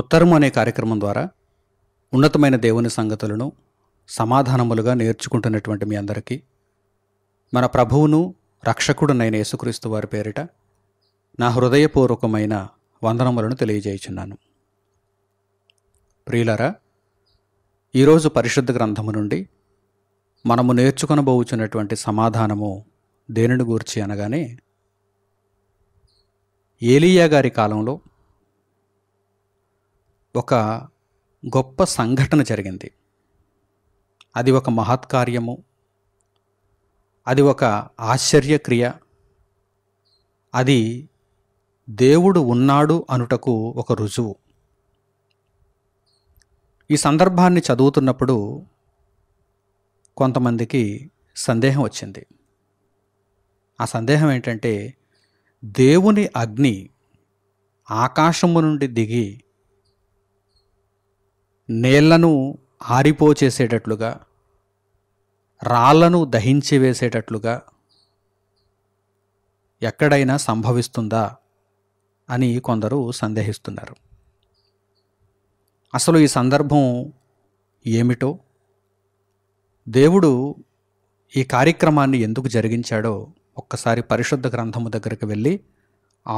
ఉత్తరము అనే కార్యక్రమం ద్వారా ఉన్నతమైన దేవుని సంగతులను సమాధానములుగా నేర్చుకుంటున్నటువంటి మీ అందరికీ మన ప్రభువును రక్షకుడునైన యేసుక్రీస్తు వారి పేరిట నా హృదయపూర్వకమైన వందనములను తెలియజేయుచున్నాను ప్రియులరా ఈరోజు పరిశుద్ధ గ్రంథము నుండి మనము నేర్చుకునబోచున్నటువంటి సమాధానము దేనిని గూర్చి అనగానే ఏలియా గారి కాలంలో ఒక గొప్ప సంఘటన జరిగింది అది ఒక మహత్కార్యము అది ఒక ఆశ్చర్యక్రియ అది దేవుడు ఉన్నాడు అనుటకు ఒక రుజువు ఈ సందర్భాన్ని చదువుతున్నప్పుడు కొంతమందికి సందేహం వచ్చింది ఆ సందేహం ఏంటంటే దేవుని అగ్ని ఆకాశము నుండి దిగి నేళ్లను ఆరిపోచేసేటట్లుగా రాళ్లను దహించి వేసేటట్లుగా ఎక్కడైనా సంభవిస్తుందా అని కొందరు సందేహిస్తున్నారు అసలు ఈ సందర్భం ఏమిటో దేవుడు ఈ కార్యక్రమాన్ని ఎందుకు జరిగించాడో ఒక్కసారి పరిశుద్ధ గ్రంథము దగ్గరికి వెళ్ళి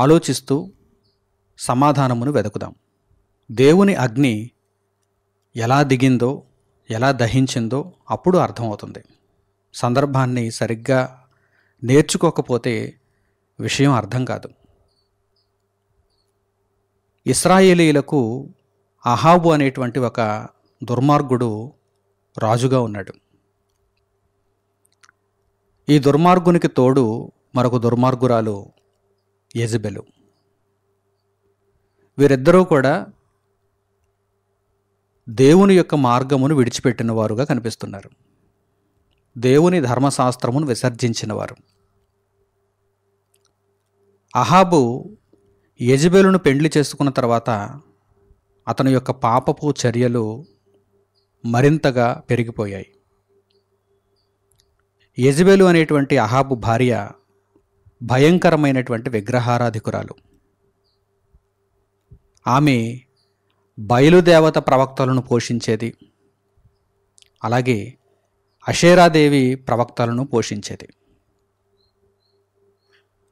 ఆలోచిస్తూ సమాధానమును వెతుకుదాం దేవుని అగ్ని ఎలా దిగిందో ఎలా దహించిందో అప్పుడు అర్థమవుతుంది సందర్భాన్ని సరిగ్గా నేర్చుకోకపోతే విషయం అర్థం కాదు ఇస్రాయేలీలకు అహాబు అనేటువంటి ఒక దుర్మార్గుడు రాజుగా ఉన్నాడు ఈ దుర్మార్గునికి తోడు మరొక దుర్మార్గురాలు యజబెలు వీరిద్దరూ కూడా దేవుని యొక్క మార్గమును విడిచిపెట్టిన వారుగా కనిపిస్తున్నారు దేవుని ధర్మశాస్త్రమును విసర్జించినవారు అహాబు యజబెలును పెండ్లి చేసుకున్న తర్వాత అతని యొక్క పాపపు చర్యలు మరింతగా పెరిగిపోయాయి యజబెలు అనేటువంటి అహాబు భార్య భయంకరమైనటువంటి విగ్రహారాధికురాలు ఆమె బయలుదేవత ప్రవక్తలను పోషించేది అలాగే అషేరాదేవి ప్రవక్తలను పోషించేది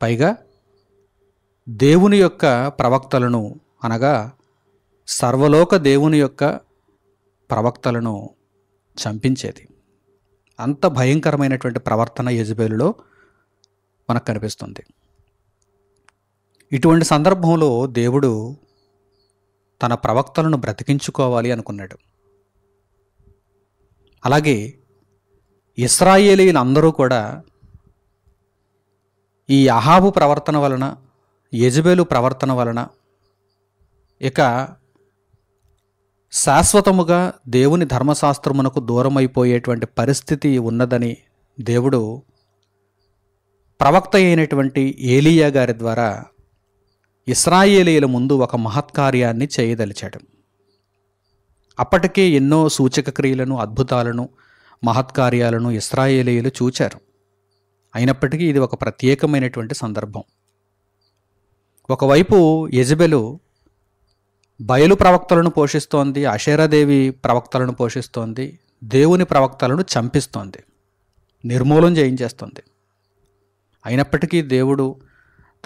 పైగా దేవుని యొక్క ప్రవక్తలను అనగా సర్వలోక దేవుని యొక్క ప్రవక్తలను చంపించేది అంత భయంకరమైనటువంటి ప్రవర్తన యజబేలులో మనకు కనిపిస్తుంది ఇటువంటి సందర్భంలో దేవుడు తన ప్రవక్తలను బ్రతికించుకోవాలి అనుకున్నాడు అలాగే ఇస్రాయేలీలందరూ కూడా ఈ అహాబు ప్రవర్తన వలన యజబేలు ప్రవర్తన వలన ఇక శాశ్వతముగా దేవుని ధర్మశాస్త్రమునకు దూరమైపోయేటువంటి పరిస్థితి ఉన్నదని దేవుడు ప్రవక్త అయినటువంటి ఏలియా గారి ద్వారా ఇస్రాయేలీల ముందు ఒక మహత్కార్యాన్ని చేయదలిచాడు అప్పటికే ఎన్నో సూచక క్రియలను అద్భుతాలను మహత్కార్యాలను ఇస్రాయేలీలు చూచారు అయినప్పటికీ ఇది ఒక ప్రత్యేకమైనటువంటి సందర్భం ఒకవైపు యజబెలు బయలు ప్రవక్తలను పోషిస్తోంది అషేరాదేవి ప్రవక్తలను పోషిస్తోంది దేవుని ప్రవక్తలను చంపిస్తోంది నిర్మూలం చేయించేస్తుంది అయినప్పటికీ దేవుడు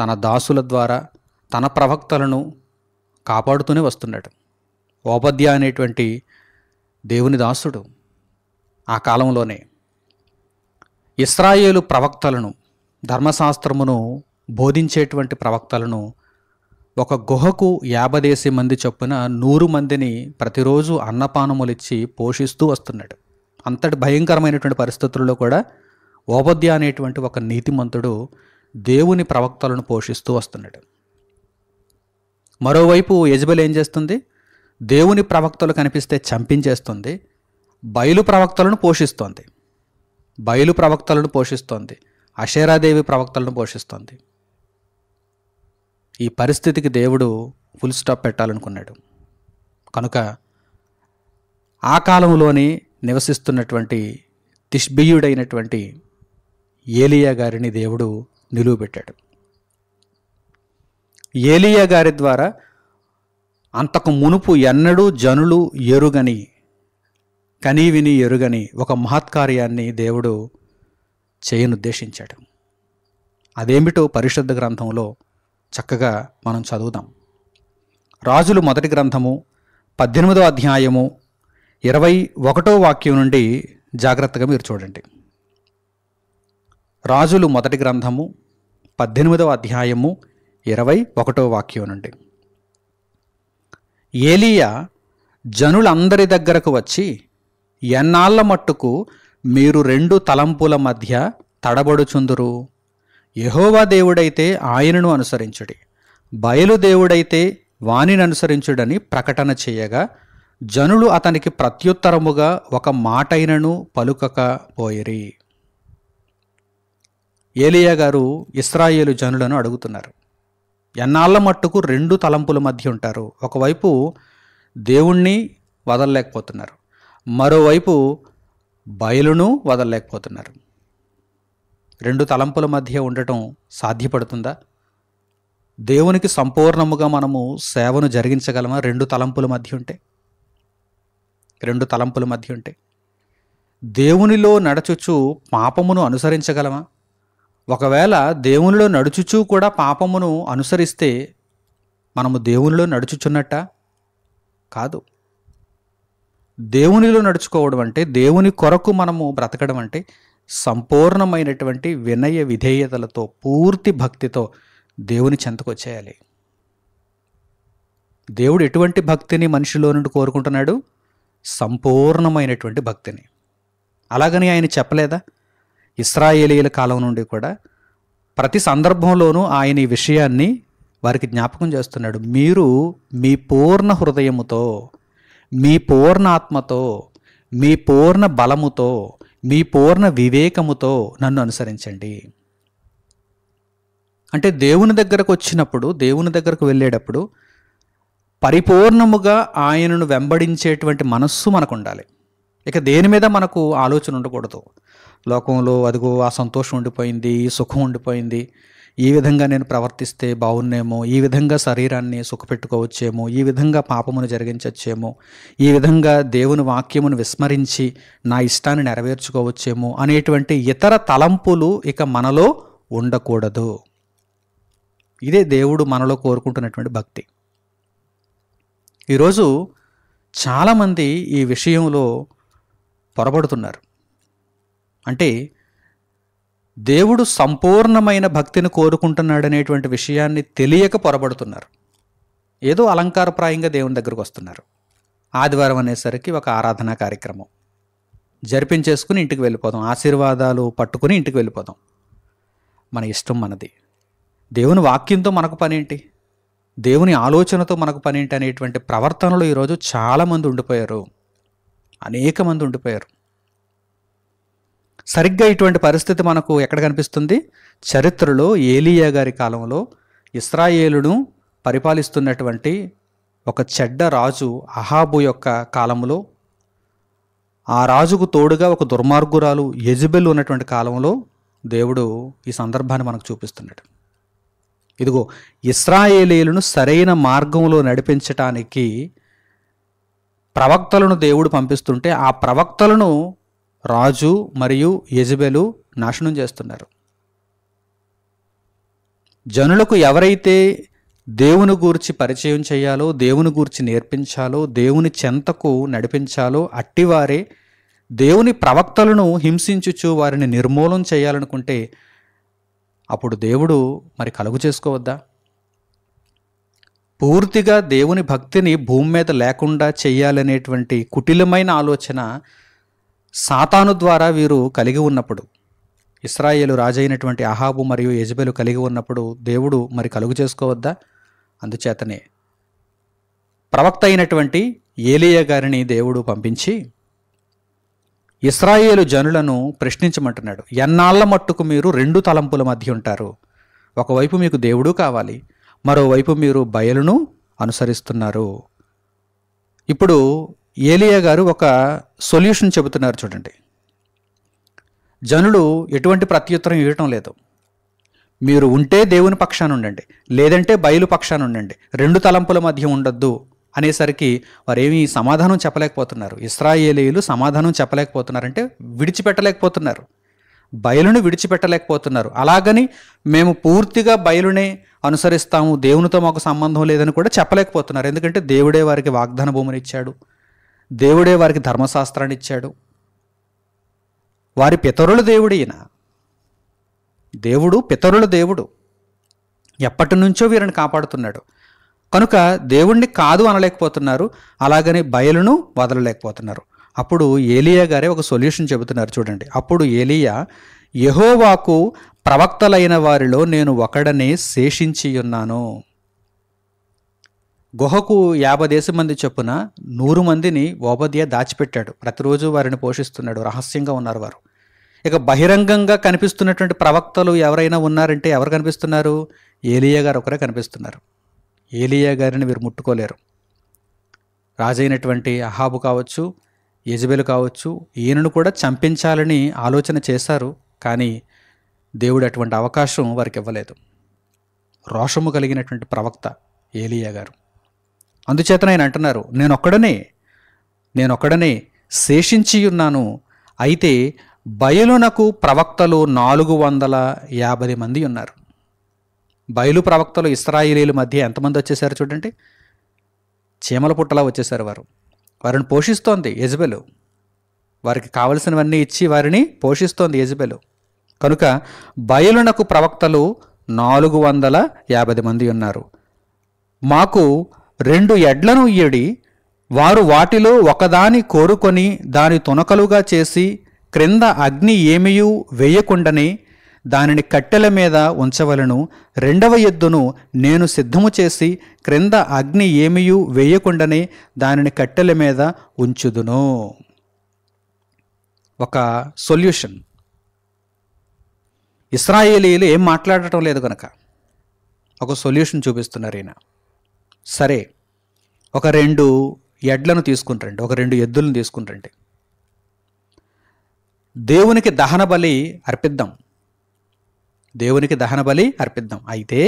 తన దాసుల ద్వారా తన ప్రవక్తలను కాపాడుతూనే వస్తున్నాడు ఓపద్య అనేటువంటి దేవుని దాసుడు ఆ కాలంలోనే ఇస్రాయేలు ప్రవక్తలను ధర్మశాస్త్రమును బోధించేటువంటి ప్రవక్తలను ఒక గుహకు యాభదేశి మంది చొప్పున నూరు మందిని ప్రతిరోజు అన్నపానములిచ్చి పోషిస్తూ వస్తున్నాడు అంతటి భయంకరమైనటువంటి పరిస్థితుల్లో కూడా ఓపద్య అనేటువంటి ఒక నీతిమంతుడు దేవుని ప్రవక్తలను పోషిస్తూ వస్తున్నాడు మరోవైపు యజబెల్ ఏం చేస్తుంది దేవుని ప్రవక్తలు కనిపిస్తే చంపించేస్తుంది బయలు ప్రవక్తలను పోషిస్తోంది బయలు ప్రవక్తలను పోషిస్తోంది అషేరాదేవి ప్రవక్తలను పోషిస్తోంది ఈ పరిస్థితికి దేవుడు ఫుల్ స్టాప్ పెట్టాలనుకున్నాడు కనుక ఆ కాలంలోనే నివసిస్తున్నటువంటి తిష్బియుడైనటువంటి ఏలియా గారిని దేవుడు నిలువబెట్టాడు ఏలియా గారి ద్వారా అంతకు మునుపు ఎన్నడూ జనులు ఎరుగని కనీవిని ఎరుగని ఒక మహత్కార్యాన్ని దేవుడు చేయనుద్దేశించాడు అదేమిటో పరిశుద్ధ గ్రంథంలో చక్కగా మనం చదువుదాం రాజులు మొదటి గ్రంథము పద్దెనిమిదో అధ్యాయము ఇరవై ఒకటో వాక్యం నుండి జాగ్రత్తగా మీరు చూడండి రాజులు మొదటి గ్రంథము పద్దెనిమిదవ అధ్యాయము ఇరవై ఒకటో వాక్యం నుండి ఏలియా జనులందరి దగ్గరకు వచ్చి ఎన్నాళ్ళ మట్టుకు మీరు రెండు తలంపుల మధ్య తడబడుచుందురు యహోవా దేవుడైతే ఆయనను అనుసరించుడి బయలుదేవుడైతే వాణిని అనుసరించుడని ప్రకటన చేయగా జనులు అతనికి ప్రత్యుత్తరముగా ఒక మాటైనను పలుకకపోయిరి ఏలియా గారు ఇస్రాయేలు జనులను అడుగుతున్నారు ఎన్నాళ్ళ మట్టుకు రెండు తలంపుల మధ్య ఉంటారు ఒకవైపు దేవుణ్ణి వదలలేకపోతున్నారు మరోవైపు బయలును వదలలేకపోతున్నారు రెండు తలంపుల మధ్య ఉండటం సాధ్యపడుతుందా దేవునికి సంపూర్ణముగా మనము సేవను జరిగించగలమా రెండు తలంపుల మధ్య ఉంటే రెండు తలంపుల మధ్య ఉంటే దేవునిలో నడచుచు పాపమును అనుసరించగలమా ఒకవేళ దేవునిలో నడుచుచూ కూడా పాపమును అనుసరిస్తే మనము దేవునిలో నడుచుచున్నట్ట కాదు దేవునిలో నడుచుకోవడం అంటే దేవుని కొరకు మనము బ్రతకడం అంటే సంపూర్ణమైనటువంటి వినయ విధేయతలతో పూర్తి భక్తితో దేవుని చెంతకొచ్చేయాలి దేవుడు ఎటువంటి భక్తిని మనిషిలో నుండి కోరుకుంటున్నాడు సంపూర్ణమైనటువంటి భక్తిని అలాగని ఆయన చెప్పలేదా ఇస్రాయేలీల కాలం నుండి కూడా ప్రతి సందర్భంలోనూ ఆయన ఈ విషయాన్ని వారికి జ్ఞాపకం చేస్తున్నాడు మీరు మీ పూర్ణ హృదయముతో మీ పూర్ణాత్మతో మీ పూర్ణ బలముతో మీ పూర్ణ వివేకముతో నన్ను అనుసరించండి అంటే దేవుని దగ్గరకు వచ్చినప్పుడు దేవుని దగ్గరకు వెళ్ళేటప్పుడు పరిపూర్ణముగా ఆయనను వెంబడించేటువంటి మనస్సు మనకు ఉండాలి ఇక దేని మీద మనకు ఆలోచన ఉండకూడదు లోకంలో అదిగో ఆ సంతోషం ఉండిపోయింది ఈ సుఖం ఉండిపోయింది ఈ విధంగా నేను ప్రవర్తిస్తే బాగున్నేమో ఈ విధంగా శరీరాన్ని సుఖపెట్టుకోవచ్చేమో ఈ విధంగా పాపమును జరిగించవచ్చేమో ఈ విధంగా దేవుని వాక్యమును విస్మరించి నా ఇష్టాన్ని నెరవేర్చుకోవచ్చేమో అనేటువంటి ఇతర తలంపులు ఇక మనలో ఉండకూడదు ఇదే దేవుడు మనలో కోరుకుంటున్నటువంటి భక్తి ఈరోజు చాలామంది ఈ విషయంలో పొరబడుతున్నారు అంటే దేవుడు సంపూర్ణమైన భక్తిని కోరుకుంటున్నాడనేటువంటి విషయాన్ని తెలియక పొరబడుతున్నారు ఏదో అలంకారప్రాయంగా దేవుని దగ్గరకు వస్తున్నారు ఆదివారం అనేసరికి ఒక ఆరాధనా కార్యక్రమం జరిపించేసుకుని ఇంటికి వెళ్ళిపోదాం ఆశీర్వాదాలు పట్టుకుని ఇంటికి వెళ్ళిపోదాం మన ఇష్టం మనది దేవుని వాక్యంతో మనకు పనేంటి దేవుని ఆలోచనతో మనకు పనేంటి అనేటువంటి ప్రవర్తనలు ఈరోజు చాలామంది ఉండిపోయారు అనేక మంది ఉండిపోయారు సరిగ్గా ఇటువంటి పరిస్థితి మనకు ఎక్కడ కనిపిస్తుంది చరిత్రలో ఏలియా గారి కాలంలో ఇస్రాయేలును పరిపాలిస్తున్నటువంటి ఒక చెడ్డ రాజు అహాబు యొక్క కాలంలో ఆ రాజుకు తోడుగా ఒక దుర్మార్గురాలు యజబెల్ ఉన్నటువంటి కాలంలో దేవుడు ఈ సందర్భాన్ని మనకు చూపిస్తున్నాడు ఇదిగో ఇస్రాయేలీలను సరైన మార్గంలో నడిపించటానికి ప్రవక్తలను దేవుడు పంపిస్తుంటే ఆ ప్రవక్తలను రాజు మరియు యజబెలు నాశనం చేస్తున్నారు జనులకు ఎవరైతే దేవుని గూర్చి పరిచయం చేయాలో దేవుని గూర్చి నేర్పించాలో దేవుని చెంతకు నడిపించాలో అట్టివారే దేవుని ప్రవక్తలను హింసించుచు వారిని నిర్మూలన చేయాలనుకుంటే అప్పుడు దేవుడు మరి కలుగు చేసుకోవద్దా పూర్తిగా దేవుని భక్తిని భూమి మీద లేకుండా చేయాలనేటువంటి కుటిలమైన ఆలోచన సాతాను ద్వారా వీరు కలిగి ఉన్నప్పుడు ఇస్రాయేలు రాజైనటువంటి అహాబు మరియు యజబెలు కలిగి ఉన్నప్పుడు దేవుడు మరి కలుగు చేసుకోవద్దా అందుచేతనే ప్రవక్త అయినటువంటి ఏలియ గారిని దేవుడు పంపించి ఇస్రాయేలు జనులను ప్రశ్నించమంటున్నాడు ఎన్నాళ్ల మట్టుకు మీరు రెండు తలంపుల మధ్య ఉంటారు ఒకవైపు మీకు దేవుడు కావాలి మరోవైపు మీరు బయలును అనుసరిస్తున్నారు ఇప్పుడు ఏలియా గారు ఒక సొల్యూషన్ చెబుతున్నారు చూడండి జనులు ఎటువంటి ప్రత్యుత్తరం ఇవ్వటం లేదు మీరు ఉంటే దేవుని పక్షాన ఉండండి లేదంటే బయలు పక్షాన ఉండండి రెండు తలంపుల మధ్య ఉండొద్దు అనేసరికి వారేమి సమాధానం చెప్పలేకపోతున్నారు ఇస్రాయేలీలు సమాధానం చెప్పలేకపోతున్నారంటే విడిచిపెట్టలేకపోతున్నారు బయలును విడిచిపెట్టలేకపోతున్నారు అలాగని మేము పూర్తిగా బయలునే అనుసరిస్తాము దేవునితో మాకు సంబంధం లేదని కూడా చెప్పలేకపోతున్నారు ఎందుకంటే దేవుడే వారికి వాగ్దాన భూమిని ఇచ్చాడు దేవుడే వారికి ధర్మశాస్త్రాన్ని ఇచ్చాడు వారి పితరుల దేవుడు ఈయన దేవుడు పితరుల దేవుడు ఎప్పటి నుంచో వీరిని కాపాడుతున్నాడు కనుక దేవుణ్ణి కాదు అనలేకపోతున్నారు అలాగని బయలును వదలలేకపోతున్నారు అప్పుడు ఏలియా గారే ఒక సొల్యూషన్ చెబుతున్నారు చూడండి అప్పుడు ఏలియా యహోవాకు ప్రవక్తలైన వారిలో నేను ఒకడనే శేషించి ఉన్నాను గుహకు యాభై దేశం మంది చొప్పున నూరు మందిని ఓపదీయ దాచిపెట్టాడు ప్రతిరోజు వారిని పోషిస్తున్నాడు రహస్యంగా ఉన్నారు వారు ఇక బహిరంగంగా కనిపిస్తున్నటువంటి ప్రవక్తలు ఎవరైనా ఉన్నారంటే ఎవరు కనిపిస్తున్నారు ఏలియా గారు ఒకరే కనిపిస్తున్నారు ఏలియా గారిని వీరు ముట్టుకోలేరు రాజైనటువంటి అహాబు కావచ్చు యజబెలు కావచ్చు ఈయనను కూడా చంపించాలని ఆలోచన చేశారు కానీ దేవుడు అటువంటి అవకాశం వారికి ఇవ్వలేదు రోషము కలిగినటువంటి ప్రవక్త ఏలియా గారు అందుచేతన ఆయన అంటున్నారు నేనొక్కడనే నేనొక్కడనే శేషించి ఉన్నాను అయితే బయలునకు ప్రవక్తలు నాలుగు వందల యాభై మంది ఉన్నారు బయలు ప్రవక్తలు ఇస్రాయిలీల మధ్య ఎంతమంది వచ్చేసారు చూడండి చీమల పుట్టలా వచ్చేసారు వారు వారిని పోషిస్తోంది యజబెలు వారికి కావలసినవన్నీ ఇచ్చి వారిని పోషిస్తోంది యజబెలు కనుక బయలునకు ప్రవక్తలు నాలుగు వందల యాభై మంది ఉన్నారు మాకు రెండు ఎడ్లను ఇయ్యడి వారు వాటిలో ఒకదాని కోరుకొని దాని తునకలుగా చేసి క్రింద అగ్ని ఏమియూ వేయకుండని దానిని కట్టెల మీద ఉంచవలను రెండవ ఎద్దును నేను సిద్ధము చేసి క్రింద అగ్ని ఏమియూ వేయకుండానే దానిని కట్టెల మీద ఉంచుదును ఒక సొల్యూషన్ ఇస్రాయేలీలు ఏం మాట్లాడటం లేదు కనుక ఒక సొల్యూషన్ చూపిస్తున్నారు ఈయన సరే ఒక రెండు ఎడ్లను తీసుకుంటారండి ఒక రెండు ఎద్దులను తీసుకుంటారండి దేవునికి దహన బలి అర్పిద్దాం దేవునికి దహన బలి అర్పిద్దాం అయితే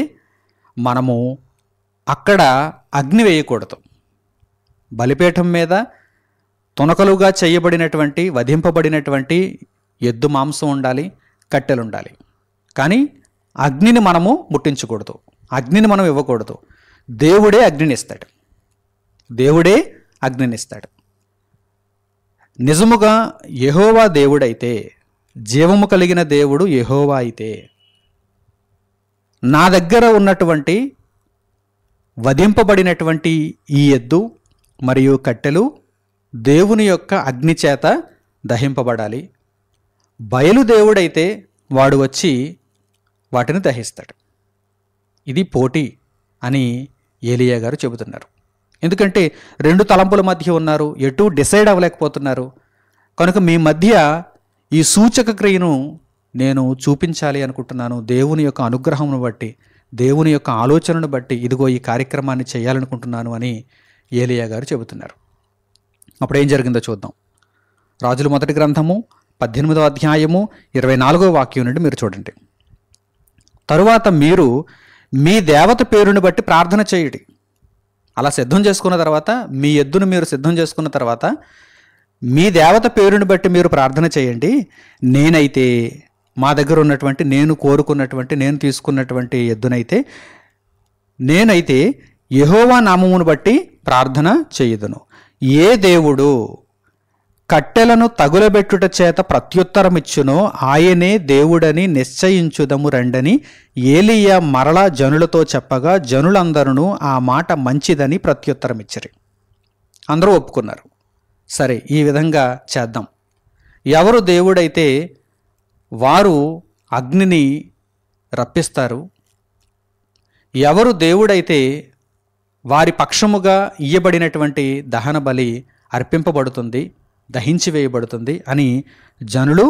మనము అక్కడ అగ్ని వేయకూడదు బలిపీఠం మీద తునకలుగా చేయబడినటువంటి వధింపబడినటువంటి ఎద్దు మాంసం ఉండాలి కట్టెలు ఉండాలి కానీ అగ్నిని మనము ముట్టించకూడదు అగ్నిని మనం ఇవ్వకూడదు దేవుడే అగ్నినిస్తాడు దేవుడే అగ్నినిస్తాడు నిజముగా యహోవా దేవుడైతే జీవము కలిగిన దేవుడు యహోవా అయితే నా దగ్గర ఉన్నటువంటి వధింపబడినటువంటి ఈ ఎద్దు మరియు కట్టెలు దేవుని యొక్క అగ్ని చేత దహింపబడాలి బయలుదేవుడైతే వాడు వచ్చి వాటిని దహిస్తాడు ఇది పోటీ అని ఏలియా గారు చెబుతున్నారు ఎందుకంటే రెండు తలంపుల మధ్య ఉన్నారు ఎటు డిసైడ్ అవ్వలేకపోతున్నారు కనుక మీ మధ్య ఈ సూచక క్రియను నేను చూపించాలి అనుకుంటున్నాను దేవుని యొక్క అనుగ్రహంను బట్టి దేవుని యొక్క ఆలోచనను బట్టి ఇదిగో ఈ కార్యక్రమాన్ని చేయాలనుకుంటున్నాను అని ఏలియా గారు చెబుతున్నారు అప్పుడు ఏం జరిగిందో చూద్దాం రాజుల మొదటి గ్రంథము పద్దెనిమిదో అధ్యాయము ఇరవై నాలుగో వాక్యం నుండి మీరు చూడండి తరువాత మీరు మీ దేవత పేరుని బట్టి ప్రార్థన చేయుడి అలా సిద్ధం చేసుకున్న తర్వాత మీ ఎద్దును మీరు సిద్ధం చేసుకున్న తర్వాత మీ దేవత పేరుని బట్టి మీరు ప్రార్థన చేయండి నేనైతే మా దగ్గర ఉన్నటువంటి నేను కోరుకున్నటువంటి నేను తీసుకున్నటువంటి ఎద్దునైతే నేనైతే యహోవా నామమును బట్టి ప్రార్థన చేయదును ఏ దేవుడు కట్టెలను తగులబెట్టుట చేత ప్రత్యుత్తరమిచ్చును ఆయనే దేవుడని నిశ్చయించుదము రండని ఏలియ మరలా జనులతో చెప్పగా జనులందరూ ఆ మాట మంచిదని ప్రత్యుత్తరమిచ్చిరి అందరూ ఒప్పుకున్నారు సరే ఈ విధంగా చేద్దాం ఎవరు దేవుడైతే వారు అగ్నిని రప్పిస్తారు ఎవరు దేవుడైతే వారి పక్షముగా ఇయ్యబడినటువంటి దహన బలి అర్పింపబడుతుంది దహించి వేయబడుతుంది అని జనులు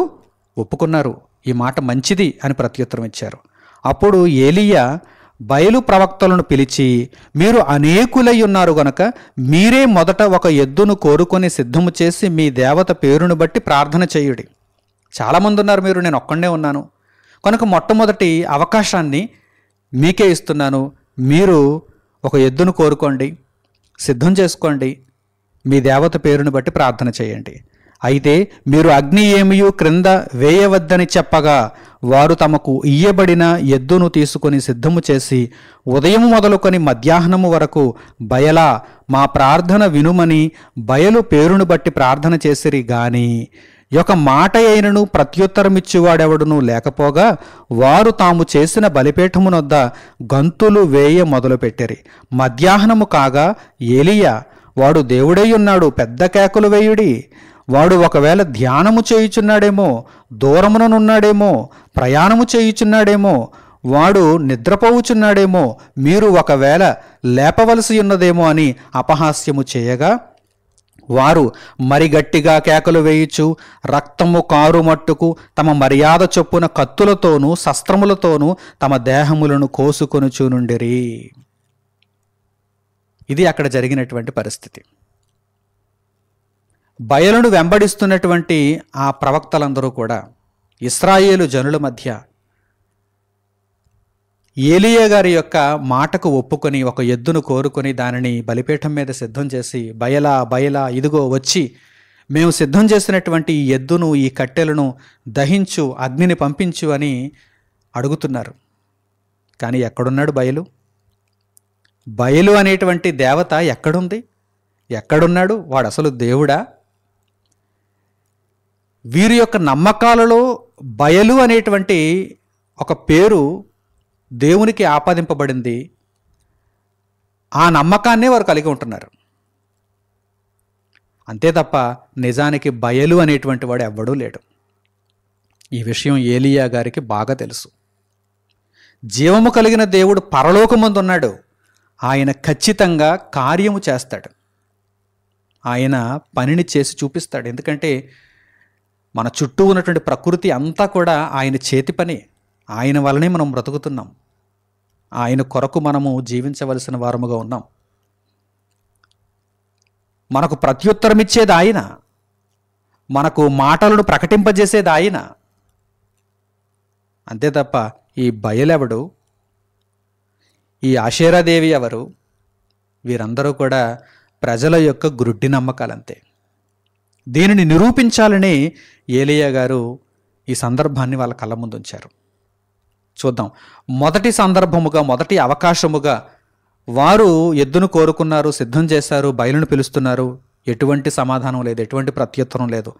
ఒప్పుకున్నారు ఈ మాట మంచిది అని ప్రత్యుత్తరం ఇచ్చారు అప్పుడు ఏలియా బయలు ప్రవక్తలను పిలిచి మీరు అనేకులై ఉన్నారు గనక మీరే మొదట ఒక ఎద్దును కోరుకొని సిద్ధము చేసి మీ దేవత పేరును బట్టి ప్రార్థన చేయుడి చాలామంది ఉన్నారు మీరు నేను ఒక్కడే ఉన్నాను కనుక మొట్టమొదటి అవకాశాన్ని మీకే ఇస్తున్నాను మీరు ఒక ఎద్దును కోరుకోండి సిద్ధం చేసుకోండి మీ దేవత పేరును బట్టి ప్రార్థన చేయండి అయితే మీరు అగ్ని ఏమియు క్రింద వేయవద్దని చెప్పగా వారు తమకు ఇయ్యబడిన ఎద్దును తీసుకొని సిద్ధము చేసి ఉదయం మొదలుకొని మధ్యాహ్నము వరకు బయలా మా ప్రార్థన వినుమని బయలు పేరును బట్టి ప్రార్థన చేసిరి గాని యొక్క మాట అయినను ప్రత్యుత్తరమిచ్చువాడెవడునూ లేకపోగా వారు తాము చేసిన బలిపీఠమునొద్ద గంతులు వేయ మొదలుపెట్టిరి మధ్యాహ్నము కాగా ఏలియా వాడు దేవుడై ఉన్నాడు పెద్ద కేకలు వేయుడి వాడు ఒకవేళ ధ్యానము చేయుచున్నాడేమో దూరముననున్నాడేమో ప్రయాణము చేయుచున్నాడేమో వాడు నిద్రపోవుచున్నాడేమో మీరు ఒకవేళ లేపవలసి ఉన్నదేమో అని అపహాస్యము చేయగా వారు మరి గట్టిగా కేకలు వేయుచు రక్తము కారు మట్టుకు తమ మర్యాద చొప్పున కత్తులతోనూ శస్త్రములతోనూ తమ దేహములను కోసుకొనుచూనుండిరి ఇది అక్కడ జరిగినటువంటి పరిస్థితి బయలును వెంబడిస్తున్నటువంటి ఆ ప్రవక్తలందరూ కూడా ఇస్రాయేలు జనుల మధ్య ఏలియా గారి యొక్క మాటకు ఒప్పుకొని ఒక ఎద్దును కోరుకొని దానిని బలిపీఠం మీద సిద్ధం చేసి బయలా బయలా ఇదిగో వచ్చి మేము సిద్ధం చేసినటువంటి ఈ ఎద్దును ఈ కట్టెలను దహించు అగ్నిని పంపించు అని అడుగుతున్నారు కానీ ఎక్కడున్నాడు బయలు బయలు అనేటువంటి దేవత ఎక్కడుంది ఎక్కడున్నాడు వాడు అసలు దేవుడా వీరి యొక్క నమ్మకాలలో బయలు అనేటువంటి ఒక పేరు దేవునికి ఆపాదింపబడింది ఆ నమ్మకాన్నే వారు కలిగి ఉంటున్నారు అంతే తప్ప నిజానికి బయలు అనేటువంటి వాడు ఎవ్వడూ లేడు ఈ విషయం ఏలియా గారికి బాగా తెలుసు జీవము కలిగిన దేవుడు ఉన్నాడు ఆయన ఖచ్చితంగా కార్యము చేస్తాడు ఆయన పనిని చేసి చూపిస్తాడు ఎందుకంటే మన చుట్టూ ఉన్నటువంటి ప్రకృతి అంతా కూడా ఆయన చేతి పని ఆయన వలనే మనం బ్రతుకుతున్నాం ఆయన కొరకు మనము జీవించవలసిన వారముగా ఉన్నాం మనకు ప్రత్యుత్తరం ఇచ్చేది ఆయన మనకు మాటలను ప్రకటింపజేసేది ఆయన అంతే తప్ప ఈ బయలెవడు ఈ ఆషేరాదేవి ఎవరు వీరందరూ కూడా ప్రజల యొక్క గురుడ్డి నమ్మకాలంతే దీనిని నిరూపించాలని ఏలియా గారు ఈ సందర్భాన్ని వాళ్ళ కళ్ళ ముందు ఉంచారు చూద్దాం మొదటి సందర్భముగా మొదటి అవకాశముగా వారు ఎద్దును కోరుకున్నారు సిద్ధం చేశారు బయలును పిలుస్తున్నారు ఎటువంటి సమాధానం లేదు ఎటువంటి ప్రత్యుత్తరం లేదు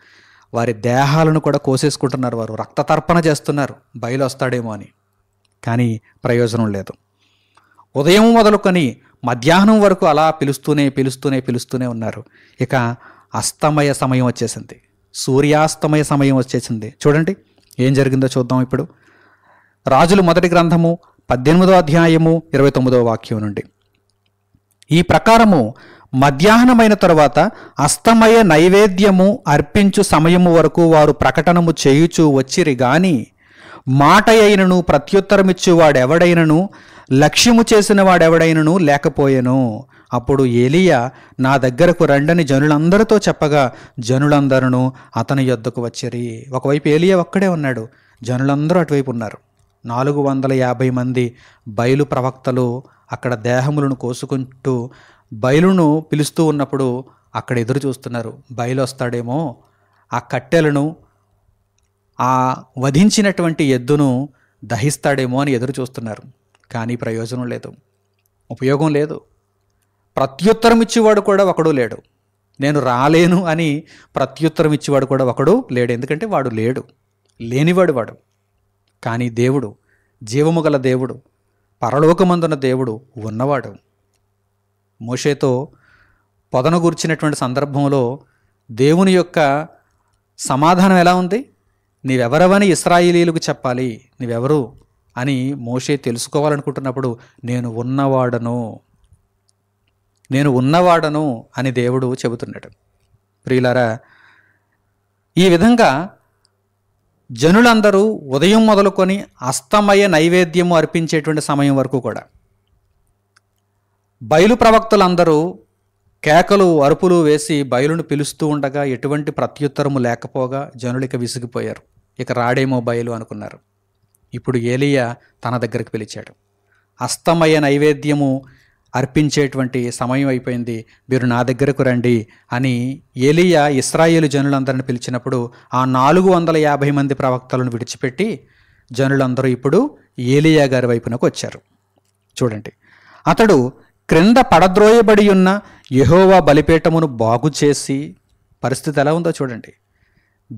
వారి దేహాలను కూడా కోసేసుకుంటున్నారు వారు రక్తతర్పణ చేస్తున్నారు బయలు వస్తాడేమో అని కానీ ప్రయోజనం లేదు ఉదయం మొదలుకొని మధ్యాహ్నం వరకు అలా పిలుస్తూనే పిలుస్తూనే పిలుస్తూనే ఉన్నారు ఇక అస్తమయ సమయం వచ్చేసింది సూర్యాస్తమయ సమయం వచ్చేసింది చూడండి ఏం జరిగిందో చూద్దాం ఇప్పుడు రాజులు మొదటి గ్రంథము పద్దెనిమిదో అధ్యాయము ఇరవై తొమ్మిదో వాక్యం నుండి ఈ ప్రకారము మధ్యాహ్నమైన తరువాత అస్తమయ నైవేద్యము అర్పించు సమయము వరకు వారు ప్రకటనము చేయుచూ వచ్చిరి గాని మాట అయినను వాడెవడైనను లక్ష్యము చేసిన వాడెవడైనను లేకపోయెను అప్పుడు ఏలియా నా దగ్గరకు రండని జనులందరితో చెప్పగా జనులందరూ అతని యొద్దకు వచ్చిరి ఒకవైపు ఏలియా ఒక్కడే ఉన్నాడు జనులందరూ అటువైపు ఉన్నారు నాలుగు వందల యాభై మంది బయలు ప్రవక్తలు అక్కడ దేహములను కోసుకుంటూ బయలును పిలుస్తూ ఉన్నప్పుడు అక్కడ ఎదురు చూస్తున్నారు బయలు వస్తాడేమో ఆ కట్టెలను ఆ వధించినటువంటి ఎద్దును దహిస్తాడేమో అని ఎదురు చూస్తున్నారు కానీ ప్రయోజనం లేదు ఉపయోగం లేదు ప్రత్యుత్తరం ఇచ్చేవాడు కూడా ఒకడు లేడు నేను రాలేను అని ప్రత్యుత్తరం ఇచ్చేవాడు కూడా ఒకడు లేడు ఎందుకంటే వాడు లేడు లేనివాడు వాడు కానీ దేవుడు జీవము గల దేవుడు పరలోకమందున్న దేవుడు ఉన్నవాడు మోషేతో పొదను గుర్చినటువంటి సందర్భంలో దేవుని యొక్క సమాధానం ఎలా ఉంది నీవెవరవని ఇస్రాయిలీలకు చెప్పాలి నీవెవరు అని మోషే తెలుసుకోవాలనుకుంటున్నప్పుడు నేను ఉన్నవాడను నేను ఉన్నవాడను అని దేవుడు చెబుతున్నాడు ప్రియులారా ఈ విధంగా జనులందరూ ఉదయం మొదలుకొని అస్తమయ నైవేద్యము అర్పించేటువంటి సమయం వరకు కూడా బయలు ప్రవక్తలందరూ కేకలు అరుపులు వేసి బయలును పిలుస్తూ ఉండగా ఎటువంటి ప్రత్యుత్తరము లేకపోగా జనులు ఇక విసిగిపోయారు ఇక రాడేమో బయలు అనుకున్నారు ఇప్పుడు ఏలియా తన దగ్గరకు పిలిచాడు అస్తమయ నైవేద్యము అర్పించేటువంటి సమయం అయిపోయింది మీరు నా దగ్గరకు రండి అని ఏలియా ఇస్రాయేలు జనులందరిని పిలిచినప్పుడు ఆ నాలుగు వందల యాభై మంది ప్రవక్తలను విడిచిపెట్టి జనులందరూ ఇప్పుడు ఏలియా గారి వైపునకు వచ్చారు చూడండి అతడు క్రింద పడద్రోయబడి ఉన్న యహోవా బలిపీఠమును బాగు చేసి పరిస్థితి ఎలా ఉందో చూడండి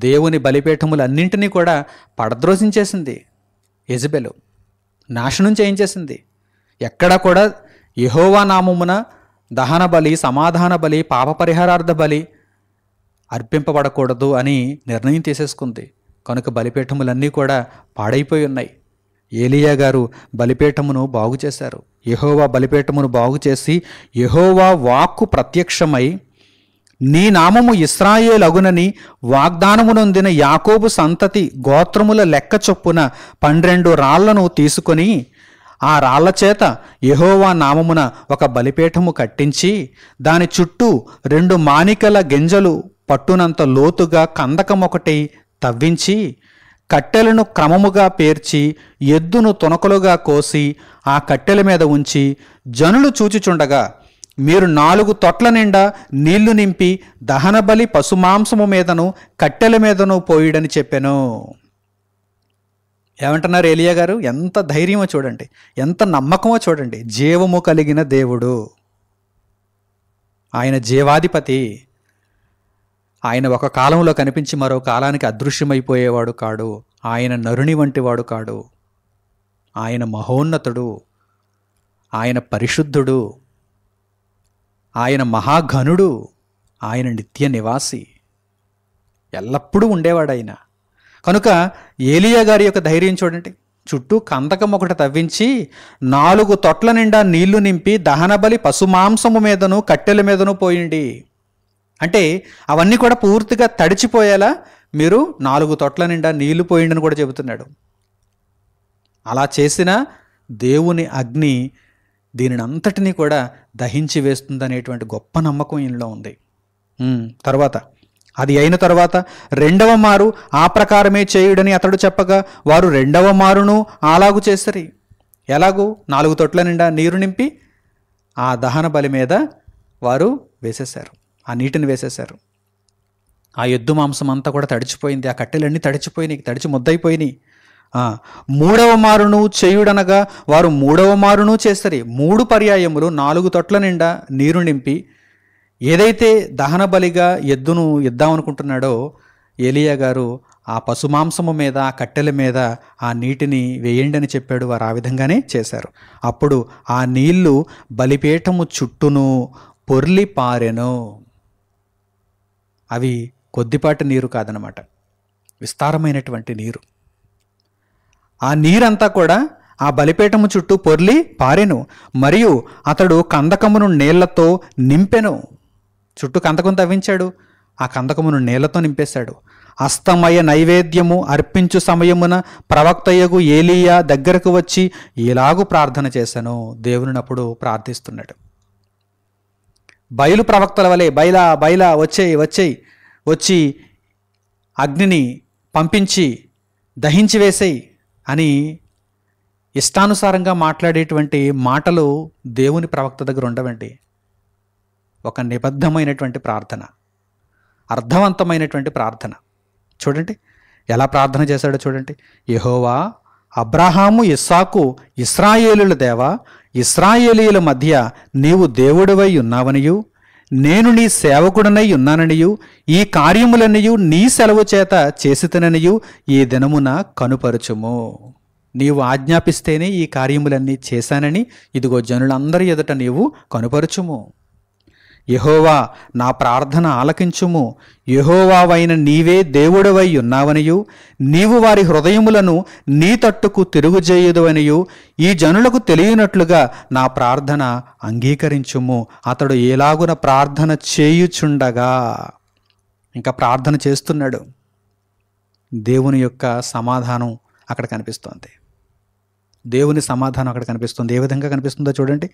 దేవుని బలిపీఠములన్నింటినీ కూడా పడద్రోసించేసింది ఎజబెలు నాశనం చేయించేసింది ఎక్కడ కూడా యహోవా నామమున దహన బలి సమాధాన బలి పాప పరిహారార్థ బలి అర్పింపబడకూడదు అని నిర్ణయం తీసేసుకుంది కనుక బలిపీఠములన్నీ కూడా పాడైపోయి ఉన్నాయి ఏలియా గారు బలిపీఠమును బాగు చేశారు యహోవా బలిపీఠమును బాగు చేసి యహోవా వాక్కు ప్రత్యక్షమై నీ నామము అగునని వాగ్దానమునొందిన యాకోబు సంతతి గోత్రముల లెక్క చొప్పున పన్నెండు రాళ్లను తీసుకొని ఆ రాళ్ల చేత యహోవా నామమున ఒక బలిపీఠము కట్టించి దాని చుట్టూ రెండు మానికల గింజలు పట్టునంత లోతుగా కందకమొకటి తవ్వించి కట్టెలను క్రమముగా పేర్చి ఎద్దును తునకలుగా కోసి ఆ కట్టెల మీద ఉంచి జనులు చూచిచుండగా మీరు నాలుగు తొట్ల నిండా నీళ్లు నింపి దహనబలి పశుమాంసము మీదను కట్టెల మీదను పోయిడని చెప్పాను ఏమంటున్నారు ఏలియా గారు ఎంత ధైర్యమో చూడండి ఎంత నమ్మకమో చూడండి జీవము కలిగిన దేవుడు ఆయన జీవాధిపతి ఆయన ఒక కాలంలో కనిపించి మరో కాలానికి అదృశ్యమైపోయేవాడు కాడు ఆయన నరుణి వంటి వాడు కాడు ఆయన మహోన్నతుడు ఆయన పరిశుద్ధుడు ఆయన మహాఘనుడు ఆయన నిత్య నివాసి ఎల్లప్పుడూ ఉండేవాడు ఆయన కనుక ఏలియా గారి యొక్క ధైర్యం చూడండి చుట్టూ కందకం ఒకటి తవ్వించి నాలుగు తొట్ల నిండా నీళ్లు నింపి దహనబలి పశుమాంసము మీదను కట్టెల మీదను పోయిండి అంటే అవన్నీ కూడా పూర్తిగా తడిచిపోయేలా మీరు నాలుగు తొట్ల నిండా నీళ్లు పోయిండని కూడా చెబుతున్నాడు అలా చేసిన దేవుని అగ్ని దీనిని అంతటినీ కూడా దహించి వేస్తుందనేటువంటి గొప్ప నమ్మకం ఇందులో ఉంది తర్వాత అది అయిన తర్వాత రెండవ మారు ఆ ప్రకారమే చేయుడని అతడు చెప్పగా వారు రెండవ మారును అలాగు చేసరి ఎలాగూ నాలుగు తొట్ల నిండా నీరు నింపి ఆ దహన బలి మీద వారు వేసేశారు ఆ నీటిని వేసేశారు ఆ ఎద్దు మాంసం అంతా కూడా తడిచిపోయింది ఆ కట్టెలన్నీ తడిచిపోయినాయి తడిచి ముద్దయిపోయినాయి మూడవ మారును చేయుడనగా వారు మూడవ మారును చేసరి మూడు పర్యాయములు నాలుగు తొట్ల నిండా నీరు నింపి ఏదైతే దహన బలిగా ఎద్దును ఇద్దామనుకుంటున్నాడో ఏలియా గారు ఆ పశుమాంసము మీద ఆ కట్టెల మీద ఆ నీటిని వేయండి అని చెప్పాడు వారు ఆ విధంగానే చేశారు అప్పుడు ఆ నీళ్లు బలిపీఠము చుట్టూను పొర్లి పారెను అవి కొద్దిపాటి నీరు కాదనమాట విస్తారమైనటువంటి నీరు ఆ నీరంతా కూడా ఆ బలిపేటము చుట్టూ పొర్లి పారెను మరియు అతడు కందకమును నీళ్లతో నింపెను చుట్టూ కందకం తవ్వించాడు ఆ కందకమును నీళ్లతో నింపేశాడు అస్తమయ నైవేద్యము అర్పించు సమయమున ప్రవక్తయ్యగు ఏలియా దగ్గరకు వచ్చి ఎలాగు ప్రార్థన చేశాను దేవునినప్పుడు ప్రార్థిస్తున్నాడు బయలు ప్రవక్తల వలె బయలా బయలా వచ్చేయి వచ్చేయి వచ్చి అగ్నిని పంపించి దహించి వేసేయి అని ఇష్టానుసారంగా మాట్లాడేటువంటి మాటలు దేవుని ప్రవక్త దగ్గర ఉండవండి ఒక నిబద్ధమైనటువంటి ప్రార్థన అర్థవంతమైనటువంటి ప్రార్థన చూడండి ఎలా ప్రార్థన చేశాడో చూడండి యహోవా అబ్రహాము ఇస్సాకు ఇస్రాయేలుల దేవ ఇస్రాయేలీల మధ్య నీవు దేవుడివై ఉన్నావనియు నేను నీ సేవకుడనై ఉన్నాననియు ఈ కార్యములనియు నీ సెలవు చేత చేసితననియు ఈ దినమున కనుపరచుము నీవు ఆజ్ఞాపిస్తేనే ఈ కార్యములన్నీ చేశానని ఇదిగో జనులందరి ఎదుట నీవు కనుపరచుము యహోవా నా ప్రార్థన ఆలకించుము యహోవావైన నీవే దేవుడవై ఉన్నావనియు నీవు వారి హృదయములను నీ తట్టుకు తిరుగుజేయదువనియు ఈ జనులకు తెలియనట్లుగా నా ప్రార్థన అంగీకరించుము అతడు ఎలాగున ప్రార్థన చేయుచుండగా ఇంకా ప్రార్థన చేస్తున్నాడు దేవుని యొక్క సమాధానం అక్కడ కనిపిస్తోంది దేవుని సమాధానం అక్కడ కనిపిస్తుంది ఏ విధంగా కనిపిస్తుందో చూడండి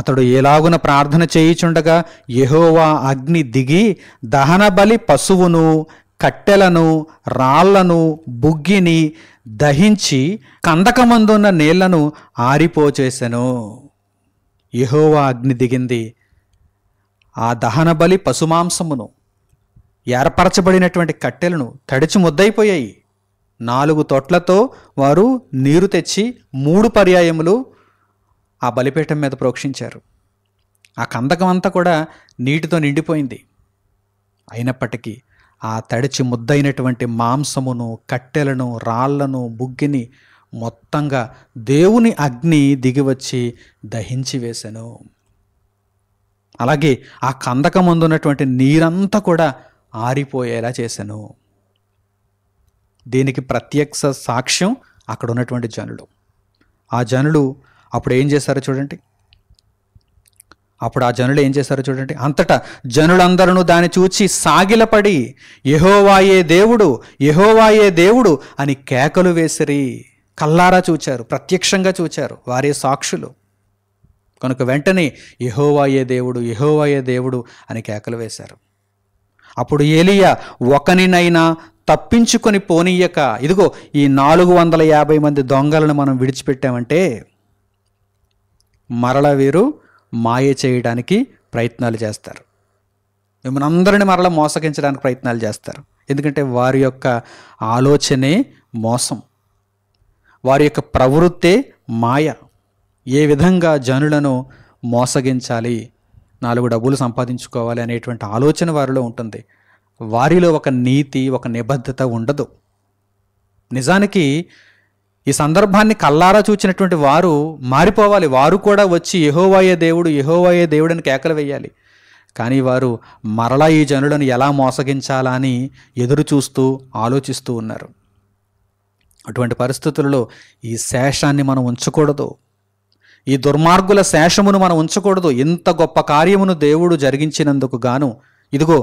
అతడు ఎలాగున ప్రార్థన చేయుచుండగా యహోవా అగ్ని దిగి దహనబలి పశువును కట్టెలను రాళ్లను బుగ్గిని దహించి కందకమందున్న నీళ్లను ఆరిపోచేసెను యహోవా అగ్ని దిగింది ఆ దహనబలి పశుమాంసమును ఏర్పరచబడినటువంటి కట్టెలను తడిచి ముద్దయిపోయాయి నాలుగు తొట్లతో వారు నీరు తెచ్చి మూడు పర్యాయములు ఆ బలిపీఠం మీద ప్రోక్షించారు ఆ కందకం అంతా కూడా నీటితో నిండిపోయింది అయినప్పటికీ ఆ తడిచి ముద్దైనటువంటి మాంసమును కట్టెలను రాళ్లను బుగ్గిని మొత్తంగా దేవుని అగ్ని దిగివచ్చి దహించి వేశాను అలాగే ఆ ఉన్నటువంటి నీరంతా కూడా ఆరిపోయేలా చేశాను దీనికి ప్రత్యక్ష సాక్ష్యం అక్కడ ఉన్నటువంటి జనులు ఆ జనులు అప్పుడు ఏం చేశారో చూడండి అప్పుడు ఆ జనులు ఏం చేస్తారో చూడండి అంతటా జనులందరూ దాన్ని చూచి సాగిలపడి యహోవాయే దేవుడు యహోవాయే దేవుడు అని కేకలు వేసిరి కల్లారా చూచారు ప్రత్యక్షంగా చూచారు వారే సాక్షులు కనుక వెంటనే యహోవాయే దేవుడు యహోవాయే దేవుడు అని కేకలు వేశారు అప్పుడు ఏలియా ఒకనినైనా తప్పించుకొని పోనీయక ఇదిగో ఈ నాలుగు వందల యాభై మంది దొంగలను మనం విడిచిపెట్టామంటే మరల వీరు మాయ చేయడానికి ప్రయత్నాలు చేస్తారు మిమ్మల్ని అందరిని మరల మోసగించడానికి ప్రయత్నాలు చేస్తారు ఎందుకంటే వారి యొక్క ఆలోచనే మోసం వారి యొక్క ప్రవృత్తే మాయ ఏ విధంగా జనులను మోసగించాలి నాలుగు డబ్బులు సంపాదించుకోవాలి అనేటువంటి ఆలోచన వారిలో ఉంటుంది వారిలో ఒక నీతి ఒక నిబద్ధత ఉండదు నిజానికి ఈ సందర్భాన్ని కల్లారా చూచినటువంటి వారు మారిపోవాలి వారు కూడా వచ్చి యహోవాయే దేవుడు యహోవాయే దేవుడు అని కేకలు వేయాలి కానీ వారు మరలా ఈ జనులను ఎలా మోసగించాలా అని ఎదురు చూస్తూ ఆలోచిస్తూ ఉన్నారు అటువంటి పరిస్థితులలో ఈ శేషాన్ని మనం ఉంచకూడదు ఈ దుర్మార్గుల శేషమును మనం ఉంచకూడదు ఇంత గొప్ప కార్యమును దేవుడు జరిగించినందుకు గాను ఇదిగో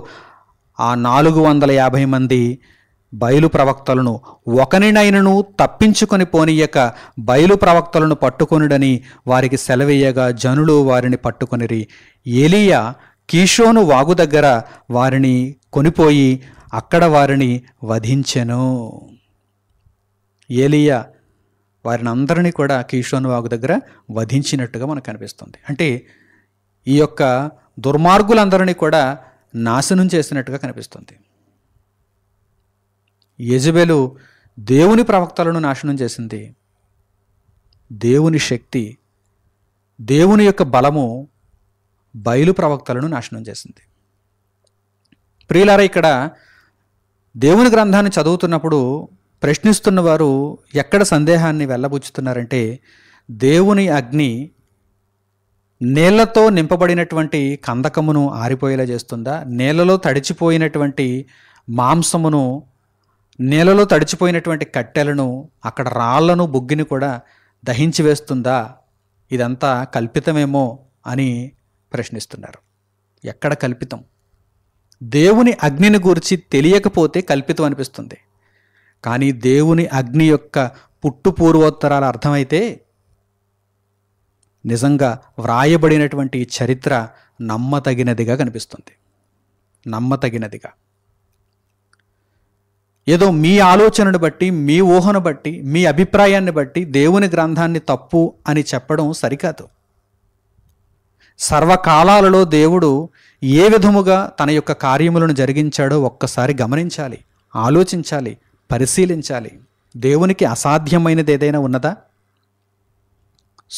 ఆ నాలుగు వందల యాభై మంది బయలు ప్రవక్తలను ఒకనినైనను తప్పించుకొని పోనీయక బయలు ప్రవక్తలను పట్టుకొనుడని వారికి సెలవేయగా జనులు వారిని పట్టుకొనిరి ఏలియా కీషోను వాగు దగ్గర వారిని కొనిపోయి అక్కడ వారిని వధించెను ఏలియా వారిని అందరినీ కూడా కీషోను వాగు దగ్గర వధించినట్టుగా మనకు కనిపిస్తుంది అంటే ఈ యొక్క దుర్మార్గులందరినీ కూడా నాశనం చేసినట్టుగా కనిపిస్తుంది యజబెలు దేవుని ప్రవక్తలను నాశనం చేసింది దేవుని శక్తి దేవుని యొక్క బలము బయలు ప్రవక్తలను నాశనం చేసింది ప్రియులారా ఇక్కడ దేవుని గ్రంథాన్ని చదువుతున్నప్పుడు ప్రశ్నిస్తున్న వారు ఎక్కడ సందేహాన్ని వెళ్ళబుచ్చుతున్నారంటే దేవుని అగ్ని నీళ్లతో నింపబడినటువంటి కందకమును ఆరిపోయేలా చేస్తుందా నీళ్ళలో తడిచిపోయినటువంటి మాంసమును నేలలో తడిచిపోయినటువంటి కట్టెలను అక్కడ రాళ్లను బొగ్గిని కూడా దహించి వేస్తుందా ఇదంతా కల్పితమేమో అని ప్రశ్నిస్తున్నారు ఎక్కడ కల్పితం దేవుని అగ్నిని గురించి తెలియకపోతే కల్పితం అనిపిస్తుంది కానీ దేవుని అగ్ని యొక్క పుట్టు పూర్వోత్తరాలు అర్థమైతే నిజంగా వ్రాయబడినటువంటి చరిత్ర నమ్మతగినదిగా కనిపిస్తుంది నమ్మతగినదిగా ఏదో మీ ఆలోచనను బట్టి మీ ఊహను బట్టి మీ అభిప్రాయాన్ని బట్టి దేవుని గ్రంథాన్ని తప్పు అని చెప్పడం సరికాదు సర్వకాలాలలో దేవుడు ఏ విధముగా తన యొక్క కార్యములను జరిగించాడో ఒక్కసారి గమనించాలి ఆలోచించాలి పరిశీలించాలి దేవునికి అసాధ్యమైనది ఏదైనా ఉన్నదా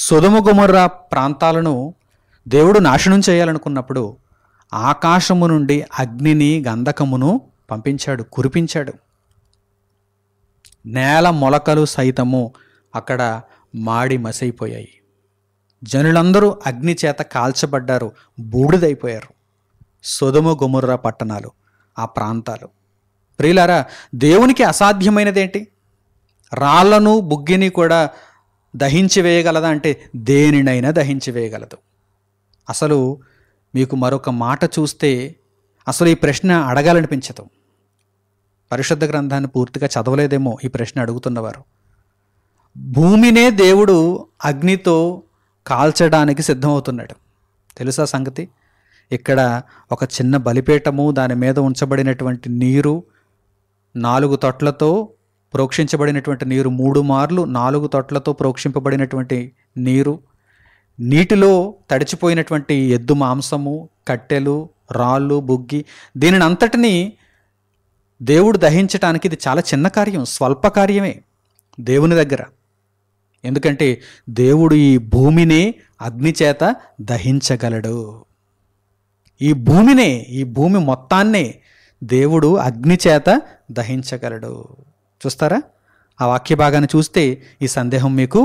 సుధముగుమర్ర ప్రాంతాలను దేవుడు నాశనం చేయాలనుకున్నప్పుడు ఆకాశము నుండి అగ్నిని గంధకమును పంపించాడు కురిపించాడు నేల మొలకలు సైతము అక్కడ మాడి మసైపోయాయి జనులందరూ అగ్ని చేత కాల్చబడ్డారు బూడిదైపోయారు సొదుమ గుముర్రా పట్టణాలు ఆ ప్రాంతాలు ప్రియులారా దేవునికి అసాధ్యమైనదేంటి రాళ్లను బుగ్గిని కూడా దహించి వేయగలదా అంటే దేనినైనా దహించి వేయగలదు అసలు మీకు మరొక మాట చూస్తే అసలు ఈ ప్రశ్న అడగాలనిపించదు పరిశుద్ధ గ్రంథాన్ని పూర్తిగా చదవలేదేమో ఈ ప్రశ్న అడుగుతున్నవారు భూమినే దేవుడు అగ్నితో కాల్చడానికి సిద్ధమవుతున్నాడు తెలుసా సంగతి ఇక్కడ ఒక చిన్న బలిపీఠము దాని మీద ఉంచబడినటువంటి నీరు నాలుగు తొట్లతో ప్రోక్షించబడినటువంటి నీరు మూడు మార్లు నాలుగు తొట్లతో ప్రోక్షింపబడినటువంటి నీరు నీటిలో తడిచిపోయినటువంటి ఎద్దు మాంసము కట్టెలు రాళ్ళు బుగ్గి దీనిని అంతటినీ దేవుడు దహించటానికి ఇది చాలా చిన్న కార్యం స్వల్ప కార్యమే దేవుని దగ్గర ఎందుకంటే దేవుడు ఈ భూమినే అగ్నిచేత దహించగలడు ఈ భూమినే ఈ భూమి మొత్తాన్నే దేవుడు అగ్నిచేత దహించగలడు చూస్తారా ఆ వాక్య భాగాన్ని చూస్తే ఈ సందేహం మీకు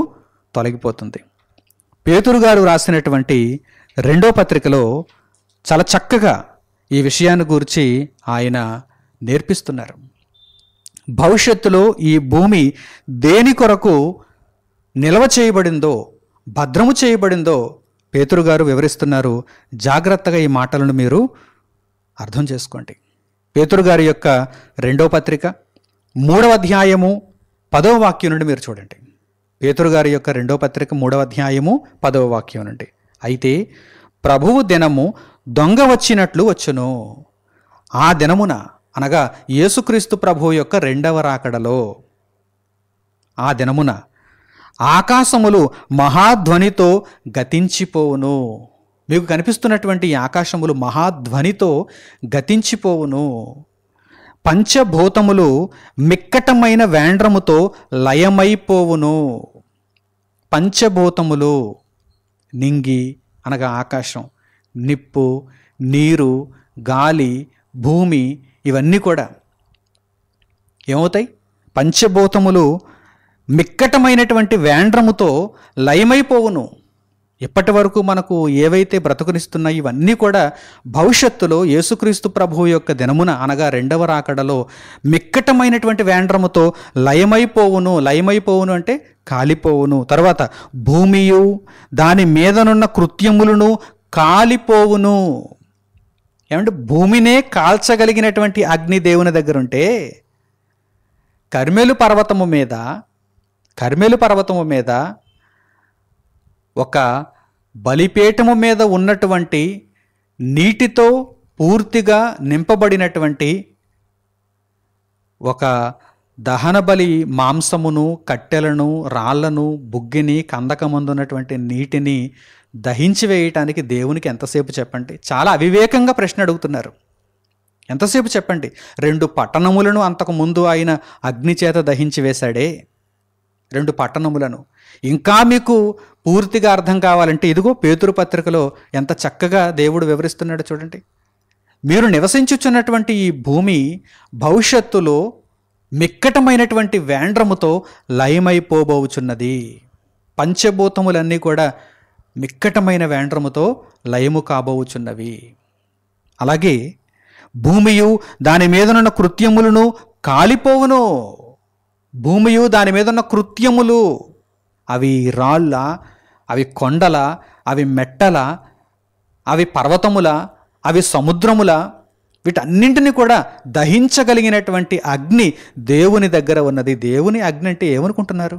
తొలగిపోతుంది పేతురు గారు రాసినటువంటి రెండో పత్రికలో చాలా చక్కగా ఈ విషయాన్ని గురించి ఆయన నేర్పిస్తున్నారు భవిష్యత్తులో ఈ భూమి దేని కొరకు నిల్వ చేయబడిందో భద్రము చేయబడిందో పేతురుగారు వివరిస్తున్నారు జాగ్రత్తగా ఈ మాటలను మీరు అర్థం చేసుకోండి పేతురుగారి యొక్క రెండో పత్రిక మూడవ అధ్యాయము పదవ వాక్యం నుండి మీరు చూడండి పేతురు గారి యొక్క రెండో పత్రిక మూడవ అధ్యాయము పదవ వాక్యం నుండి అయితే ప్రభువు దినము దొంగ వచ్చినట్లు వచ్చును ఆ దినమున అనగా యేసుక్రీస్తు ప్రభు యొక్క రెండవ రాకడలో ఆ దినమున ఆకాశములు మహాధ్వనితో గతించిపోవును మీకు కనిపిస్తున్నటువంటి ఆకాశములు మహాధ్వనితో గతించిపోవును పంచభూతములు మిక్కటమైన వేండ్రముతో లయమైపోవును పంచభూతములు నింగి అనగా ఆకాశం నిప్పు నీరు గాలి భూమి ఇవన్నీ కూడా ఏమవుతాయి పంచభూతములు మిక్కటమైనటువంటి వేండ్రముతో లయమైపోవును ఇప్పటి వరకు మనకు ఏవైతే బ్రతుకునిస్తున్నాయి ఇవన్నీ కూడా భవిష్యత్తులో యేసుక్రీస్తు ప్రభువు యొక్క దినమున అనగా రెండవ రాకడలో మిక్కటమైనటువంటి వేండ్రముతో లయమైపోవును లయమైపోవును అంటే కాలిపోవును తర్వాత భూమియు దాని మీదనున్న కృత్యములను కాలిపోవును ఏమంటే భూమినే కాల్చగలిగినటువంటి అగ్ని దేవుని దగ్గర ఉంటే కర్మేలు పర్వతము మీద కర్మేలు పర్వతము మీద ఒక బలిపీఠము మీద ఉన్నటువంటి నీటితో పూర్తిగా నింపబడినటువంటి ఒక దహన బలి మాంసమును కట్టెలను రాళ్లను బుగ్గిని ఉన్నటువంటి నీటిని దహించి వేయటానికి దేవునికి ఎంతసేపు చెప్పండి చాలా అవివేకంగా ప్రశ్న అడుగుతున్నారు ఎంతసేపు చెప్పండి రెండు పట్టణములను అంతకు ముందు ఆయన అగ్నిచేత దహించి వేశాడే రెండు పట్టణములను ఇంకా మీకు పూర్తిగా అర్థం కావాలంటే ఇదిగో పేతురు పత్రికలో ఎంత చక్కగా దేవుడు వివరిస్తున్నాడు చూడండి మీరు నివసించుచున్నటువంటి ఈ భూమి భవిష్యత్తులో మిక్కటమైనటువంటి వేండ్రముతో లయమైపోబోచున్నది పంచభూతములన్నీ కూడా మిక్కటమైన వేండ్రముతో లయము కాబోచున్నవి అలాగే భూమియు దాని మీదనున్న కృత్యములను కాలిపోవును భూమియు దాని మీదన్న కృత్యములు అవి రాళ్ళ అవి కొండల అవి మెట్టల అవి పర్వతముల అవి సముద్రముల వీటన్నింటినీ కూడా దహించగలిగినటువంటి అగ్ని దేవుని దగ్గర ఉన్నది దేవుని అగ్ని అంటే ఏమనుకుంటున్నారు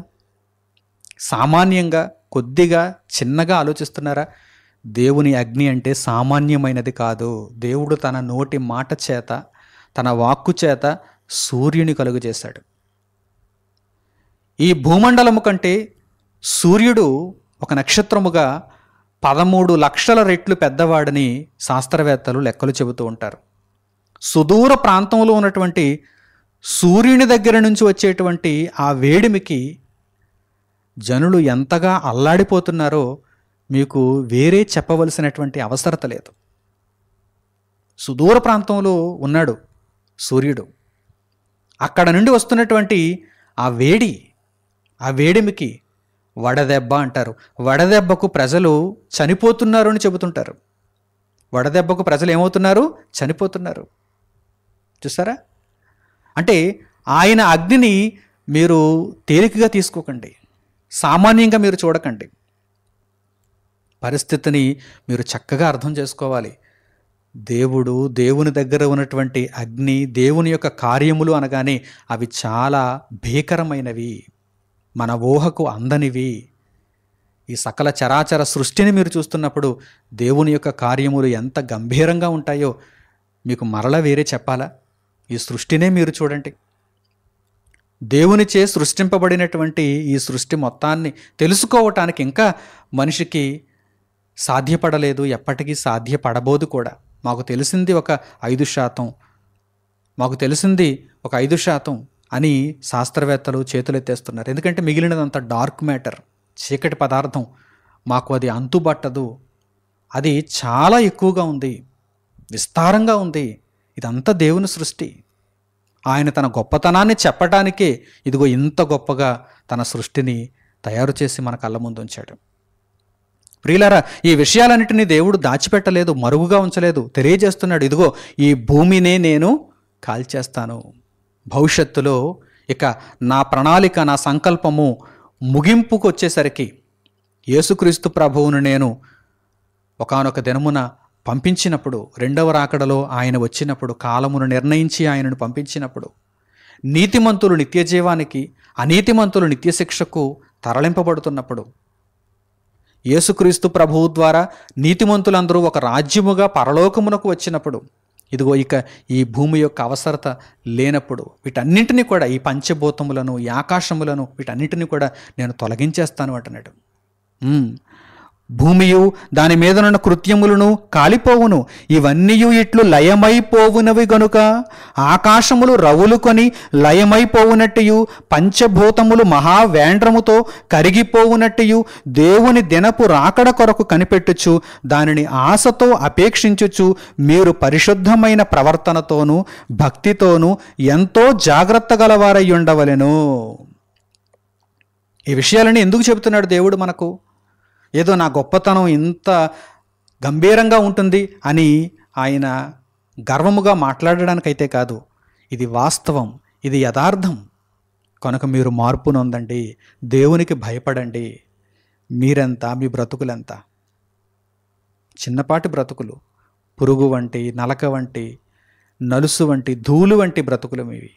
సామాన్యంగా కొద్దిగా చిన్నగా ఆలోచిస్తున్నారా దేవుని అగ్ని అంటే సామాన్యమైనది కాదు దేవుడు తన నోటి మాట చేత తన వాక్కు చేత సూర్యుని కలుగు చేశాడు ఈ భూమండలము కంటే సూర్యుడు ఒక నక్షత్రముగా పదమూడు లక్షల రెట్లు పెద్దవాడని శాస్త్రవేత్తలు లెక్కలు చెబుతూ ఉంటారు సుదూర ప్రాంతంలో ఉన్నటువంటి సూర్యుని దగ్గర నుంచి వచ్చేటువంటి ఆ వేడిమికి జనులు ఎంతగా అల్లాడిపోతున్నారో మీకు వేరే చెప్పవలసినటువంటి అవసరత లేదు సుదూర ప్రాంతంలో ఉన్నాడు సూర్యుడు అక్కడ నుండి వస్తున్నటువంటి ఆ వేడి ఆ వేడిమికి వడదెబ్బ అంటారు వడదెబ్బకు ప్రజలు చనిపోతున్నారు అని చెబుతుంటారు వడదెబ్బకు ప్రజలు ఏమవుతున్నారు చనిపోతున్నారు చూసారా అంటే ఆయన అగ్నిని మీరు తేలికగా తీసుకోకండి సామాన్యంగా మీరు చూడకండి పరిస్థితిని మీరు చక్కగా అర్థం చేసుకోవాలి దేవుడు దేవుని దగ్గర ఉన్నటువంటి అగ్ని దేవుని యొక్క కార్యములు అనగానే అవి చాలా భీకరమైనవి మన ఊహకు అందనివి ఈ సకల చరాచర సృష్టిని మీరు చూస్తున్నప్పుడు దేవుని యొక్క కార్యములు ఎంత గంభీరంగా ఉంటాయో మీకు మరల వేరే చెప్పాలా ఈ సృష్టినే మీరు చూడండి దేవునిచే సృష్టింపబడినటువంటి ఈ సృష్టి మొత్తాన్ని తెలుసుకోవటానికి ఇంకా మనిషికి సాధ్యపడలేదు ఎప్పటికీ సాధ్యపడబోదు కూడా మాకు తెలిసింది ఒక ఐదు శాతం మాకు తెలిసింది ఒక ఐదు శాతం అని శాస్త్రవేత్తలు చేతులెత్తేస్తున్నారు ఎందుకంటే మిగిలినదంతా డార్క్ మ్యాటర్ చీకటి పదార్థం మాకు అది అంతుబట్టదు అది చాలా ఎక్కువగా ఉంది విస్తారంగా ఉంది ఇదంతా దేవుని సృష్టి ఆయన తన గొప్పతనాన్ని చెప్పటానికే ఇదిగో ఇంత గొప్పగా తన సృష్టిని తయారు చేసి మన కళ్ళ ముందు ఉంచాడు ప్రియులారా ఈ విషయాలన్నింటినీ దేవుడు దాచిపెట్టలేదు మరుగుగా ఉంచలేదు తెలియజేస్తున్నాడు ఇదిగో ఈ భూమినే నేను కాల్చేస్తాను భవిష్యత్తులో ఇక నా ప్రణాళిక నా సంకల్పము ముగింపుకు వచ్చేసరికి యేసుక్రీస్తు ప్రభువును నేను ఒకనొక దినమున పంపించినప్పుడు రెండవ రాకడలో ఆయన వచ్చినప్పుడు కాలమును నిర్ణయించి ఆయనను పంపించినప్పుడు నీతిమంతులు నిత్యజీవానికి అనీతిమంతులు నిత్యశిక్షకు తరలింపబడుతున్నప్పుడు యేసుక్రీస్తు ప్రభువు ద్వారా నీతిమంతులందరూ ఒక రాజ్యముగా పరలోకమునకు వచ్చినప్పుడు ఇదిగో ఇక ఈ భూమి యొక్క అవసరత లేనప్పుడు వీటన్నింటినీ కూడా ఈ పంచభూతములను ఈ ఆకాశములను వీటన్నింటినీ కూడా నేను తొలగించేస్తాను అంటున్నాడు భూమియు దాని మీదనున్న కృత్యములను కాలిపోవును ఇవన్నీయు ఇట్లు లయమైపోవునవి గనుక ఆకాశములు రవులుకొని లయమైపోవునట్టుయు పంచభూతములు మహావేండ్రముతో కరిగిపోవునట్టుయు దేవుని దినపు రాకడ కొరకు కనిపెట్టుచు దానిని ఆశతో అపేక్షించుచు మీరు పరిశుద్ధమైన ప్రవర్తనతోనూ భక్తితోనూ ఎంతో జాగ్రత్త గలవారై ఉండవలెను ఈ విషయాలని ఎందుకు చెబుతున్నాడు దేవుడు మనకు ఏదో నా గొప్పతనం ఇంత గంభీరంగా ఉంటుంది అని ఆయన గర్వముగా మాట్లాడడానికైతే కాదు ఇది వాస్తవం ఇది యథార్థం కనుక మీరు మార్పు దేవునికి భయపడండి మీరెంత మీ బ్రతుకులెంత చిన్నపాటి బ్రతుకులు పురుగు వంటి నలక వంటి నలుసు వంటి ధూళు వంటి బ్రతుకులు మీవి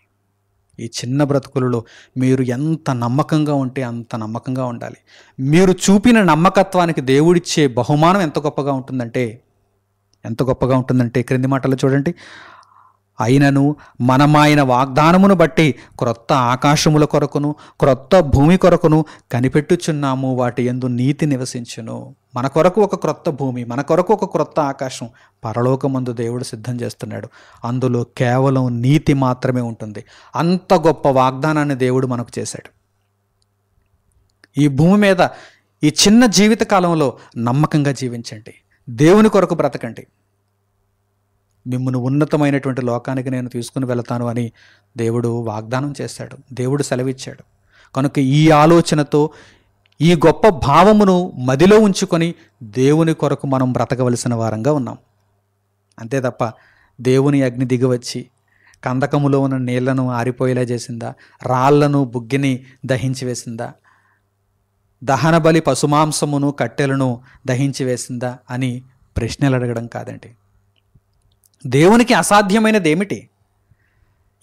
ఈ చిన్న బ్రతుకులలో మీరు ఎంత నమ్మకంగా ఉంటే అంత నమ్మకంగా ఉండాలి మీరు చూపిన నమ్మకత్వానికి దేవుడిచ్చే బహుమానం ఎంత గొప్పగా ఉంటుందంటే ఎంత గొప్పగా ఉంటుందంటే క్రింది మాటలు చూడండి అయినను మనమాయన వాగ్దానమును బట్టి క్రొత్త ఆకాశముల కొరకును క్రొత్త భూమి కొరకును కనిపెట్టుచున్నాము వాటి ఎందు నీతి నివసించును మన కొరకు ఒక క్రొత్త భూమి మన కొరకు ఒక క్రొత్త ఆకాశం పరలోకమందు దేవుడు సిద్ధం చేస్తున్నాడు అందులో కేవలం నీతి మాత్రమే ఉంటుంది అంత గొప్ప వాగ్దానాన్ని దేవుడు మనకు చేశాడు ఈ భూమి మీద ఈ చిన్న జీవితకాలంలో నమ్మకంగా జీవించండి దేవుని కొరకు బ్రతకండి మిమ్మల్ని ఉన్నతమైనటువంటి లోకానికి నేను తీసుకుని వెళతాను అని దేవుడు వాగ్దానం చేశాడు దేవుడు సెలవిచ్చాడు కనుక ఈ ఆలోచనతో ఈ గొప్ప భావమును మదిలో ఉంచుకొని దేవుని కొరకు మనం బ్రతకవలసిన వారంగా ఉన్నాం అంతే తప్ప దేవుని అగ్ని దిగివచ్చి కందకములో ఉన్న నీళ్లను ఆరిపోయేలా చేసిందా రాళ్లను బుగ్గిని దహించి వేసిందా దహనబలి పశుమాంసమును కట్టెలను దహించి వేసిందా అని ప్రశ్నలు అడగడం కాదండి దేవునికి అసాధ్యమైనది ఏమిటి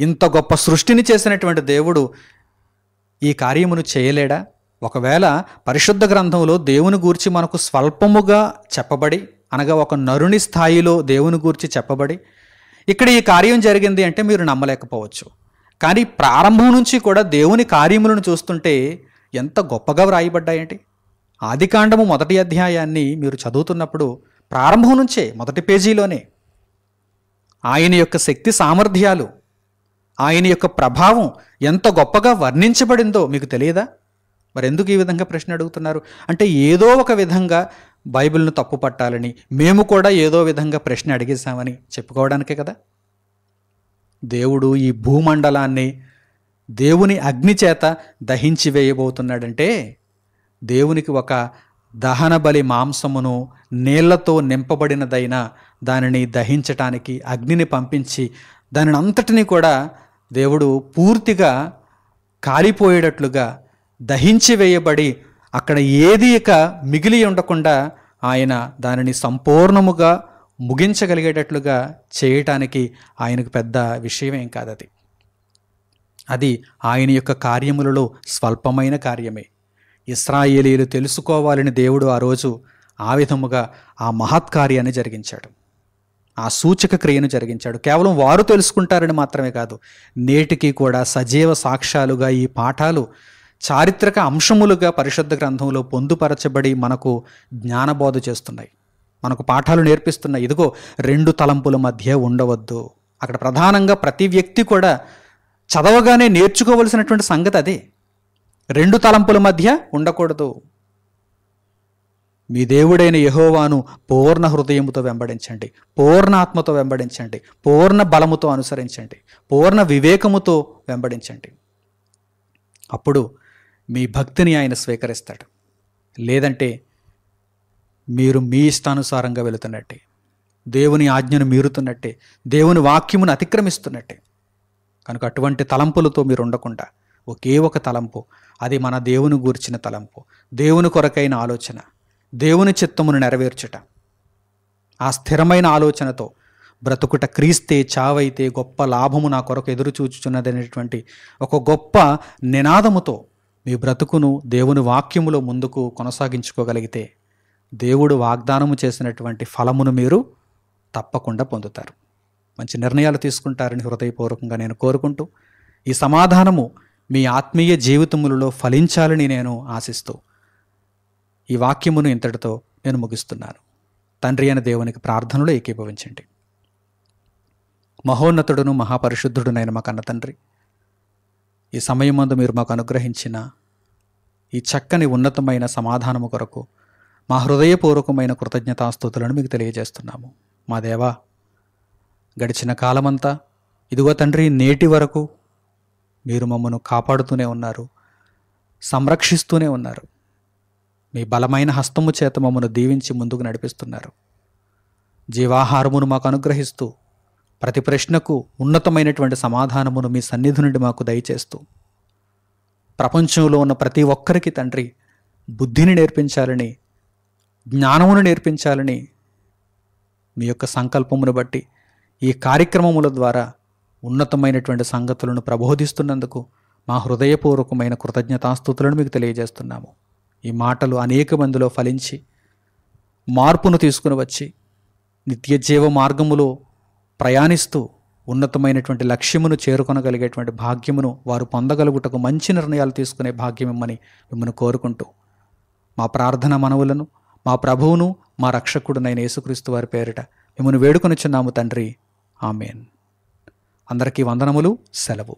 ఇంత గొప్ప సృష్టిని చేసినటువంటి దేవుడు ఈ కార్యమును చేయలేడా ఒకవేళ పరిశుద్ధ గ్రంథంలో దేవుని గూర్చి మనకు స్వల్పముగా చెప్పబడి అనగా ఒక నరుని స్థాయిలో దేవుని గూర్చి చెప్పబడి ఇక్కడ ఈ కార్యం జరిగింది అంటే మీరు నమ్మలేకపోవచ్చు కానీ ప్రారంభం నుంచి కూడా దేవుని కార్యములను చూస్తుంటే ఎంత గొప్పగా వ్రాయబడ్డాయండి ఆదికాండము మొదటి అధ్యాయాన్ని మీరు చదువుతున్నప్పుడు ప్రారంభం నుంచే మొదటి పేజీలోనే ఆయన యొక్క శక్తి సామర్థ్యాలు ఆయన యొక్క ప్రభావం ఎంత గొప్పగా వర్ణించబడిందో మీకు తెలియదా మరి ఎందుకు ఈ విధంగా ప్రశ్న అడుగుతున్నారు అంటే ఏదో ఒక విధంగా బైబిల్ను తప్పు పట్టాలని మేము కూడా ఏదో విధంగా ప్రశ్న అడిగేశామని చెప్పుకోవడానికే కదా దేవుడు ఈ భూమండలాన్ని దేవుని అగ్ని చేత దహించి వేయబోతున్నాడంటే దేవునికి ఒక దహనబలి మాంసమును నీళ్లతో నింపబడినదైన దానిని దహించటానికి అగ్నిని పంపించి దానిని అంతటిని కూడా దేవుడు పూర్తిగా కాలిపోయేటట్లుగా దహించి వేయబడి అక్కడ ఏది ఇక మిగిలి ఉండకుండా ఆయన దానిని సంపూర్ణముగా ముగించగలిగేటట్లుగా చేయటానికి ఆయనకు పెద్ద విషయం ఏం కాదది అది ఆయన యొక్క కార్యములలో స్వల్పమైన కార్యమే ఇస్రాయేలీలు తెలుసుకోవాలని దేవుడు ఆ రోజు ఆ విధముగా ఆ మహత్కార్యాన్ని జరిగించాడు ఆ సూచక క్రియను జరిగించాడు కేవలం వారు తెలుసుకుంటారని మాత్రమే కాదు నేటికి కూడా సజీవ సాక్ష్యాలుగా ఈ పాఠాలు చారిత్రక అంశములుగా పరిశుద్ధ గ్రంథంలో పొందుపరచబడి మనకు జ్ఞానబోధ చేస్తున్నాయి మనకు పాఠాలు నేర్పిస్తున్నాయి ఇదిగో రెండు తలంపుల మధ్య ఉండవద్దు అక్కడ ప్రధానంగా ప్రతి వ్యక్తి కూడా చదవగానే నేర్చుకోవలసినటువంటి సంగతి అదే రెండు తలంపుల మధ్య ఉండకూడదు మీ దేవుడైన యహోవాను పూర్ణ హృదయముతో వెంబడించండి పూర్ణ ఆత్మతో వెంబడించండి పూర్ణ బలముతో అనుసరించండి పూర్ణ వివేకముతో వెంబడించండి అప్పుడు మీ భక్తిని ఆయన స్వీకరిస్తాడు లేదంటే మీరు మీ ఇష్టానుసారంగా వెళుతున్నట్టే దేవుని ఆజ్ఞను మీరుతున్నట్టే దేవుని వాక్యమును అతిక్రమిస్తున్నట్టే కనుక అటువంటి తలంపులతో మీరు ఉండకుండా ఒకే ఒక తలంపు అది మన దేవుని గూర్చిన తలంపు దేవుని కొరకైన ఆలోచన దేవుని చిత్తమును నెరవేర్చుట ఆ స్థిరమైన ఆలోచనతో బ్రతుకుట క్రీస్తే చావైతే గొప్ప లాభము నా కొరకు ఎదురు చూచుచున్నదనేటువంటి ఒక గొప్ప నినాదముతో మీ బ్రతుకును దేవుని వాక్యములో ముందుకు కొనసాగించుకోగలిగితే దేవుడు వాగ్దానము చేసినటువంటి ఫలమును మీరు తప్పకుండా పొందుతారు మంచి నిర్ణయాలు తీసుకుంటారని హృదయపూర్వకంగా నేను కోరుకుంటూ ఈ సమాధానము మీ ఆత్మీయ జీవితములలో ఫలించాలని నేను ఆశిస్తూ ఈ వాక్యమును ఇంతటితో నేను ముగిస్తున్నాను తండ్రి అయిన దేవునికి ప్రార్థనలో ఏకీభవించండి మహోన్నతుడును మహాపరిశుద్ధుడునైన మా కన్న తండ్రి ఈ సమయం ముందు మీరు మాకు అనుగ్రహించిన ఈ చక్కని ఉన్నతమైన సమాధానము కొరకు మా హృదయపూర్వకమైన కృతజ్ఞతాస్థుతులను మీకు తెలియజేస్తున్నాము మా దేవా గడిచిన కాలమంతా ఇదిగో తండ్రి నేటి వరకు మీరు మమ్మను కాపాడుతూనే ఉన్నారు సంరక్షిస్తూనే ఉన్నారు మీ బలమైన హస్తము చేత మమ్మను దీవించి ముందుకు నడిపిస్తున్నారు జీవాహారమును మాకు అనుగ్రహిస్తూ ప్రతి ప్రశ్నకు ఉన్నతమైనటువంటి సమాధానమును మీ సన్నిధి నుండి మాకు దయచేస్తూ ప్రపంచంలో ఉన్న ప్రతి ఒక్కరికి తండ్రి బుద్ధిని నేర్పించాలని జ్ఞానమును నేర్పించాలని మీ యొక్క సంకల్పమును బట్టి ఈ కార్యక్రమముల ద్వారా ఉన్నతమైనటువంటి సంగతులను ప్రబోధిస్తున్నందుకు మా హృదయపూర్వకమైన కృతజ్ఞతాస్థుతులను మీకు తెలియజేస్తున్నాము ఈ మాటలు అనేక మందిలో ఫలించి మార్పును తీసుకుని వచ్చి నిత్యజీవ మార్గములో ప్రయాణిస్తూ ఉన్నతమైనటువంటి లక్ష్యమును చేరుకొనగలిగేటువంటి భాగ్యమును వారు పొందగలుగుటకు మంచి నిర్ణయాలు తీసుకునే భాగ్యం ఇమ్మని మిమ్మల్ని కోరుకుంటూ మా ప్రార్థన మనవులను మా ప్రభువును మా రక్షకుడునైన యేసుక్రీస్తు వారి పేరిట మిమ్మల్ని వేడుకొనిచున్నాము తండ్రి ఆమెన్ అందరికీ వందనములు సెలవు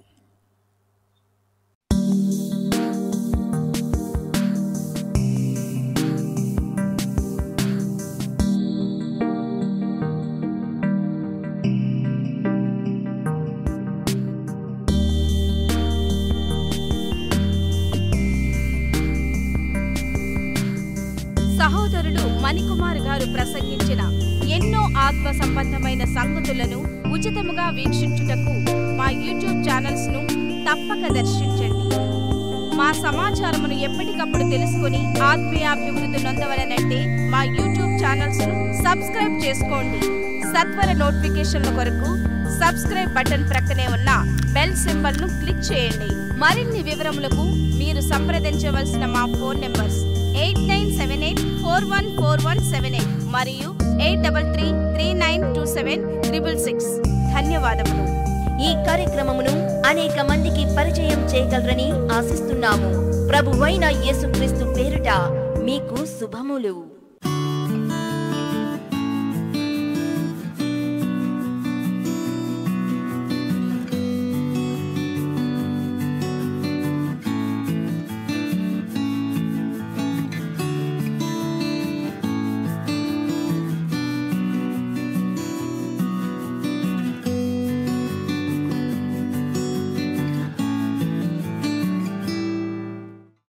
సహోదరులు మణికుమార్ గారు ప్రసంగించిన ఎన్నో ఆత్మ సంబంధమైన సంగతులను ఉచితముగా వీక్షించుటకు మా యూట్యూబ్ ఛానల్స్ ను తప్పక దర్శించండి మా సమాచారమును ఎప్పటికప్పుడు తెలుసుకుని ఆత్మీయాభివృద్ధి నొందవలనంటే మా యూట్యూబ్ ఛానల్స్ ను సబ్స్క్రైబ్ చేసుకోండి సత్వర నోటిఫికేషన్ల కొరకు సబ్స్క్రైబ్ బటన్ ప్రక్కనే ఉన్న బెల్ సింబల్ ను క్లిక్ చేయండి మరిన్ని వివరములకు మీరు సంప్రదించవలసిన మా phone numbers eight nine seven eight four one four one seven eight మరియు eight double three three nine two seven triple six ధన్యవాదములు ఈ కార్యక్రమమును అనేక మందికి పరిచయం చేయగలరని ఆశిస్తున్నాము ప్రభువైన యేసుక్రీస్తు పేరుట మీకు శుభములు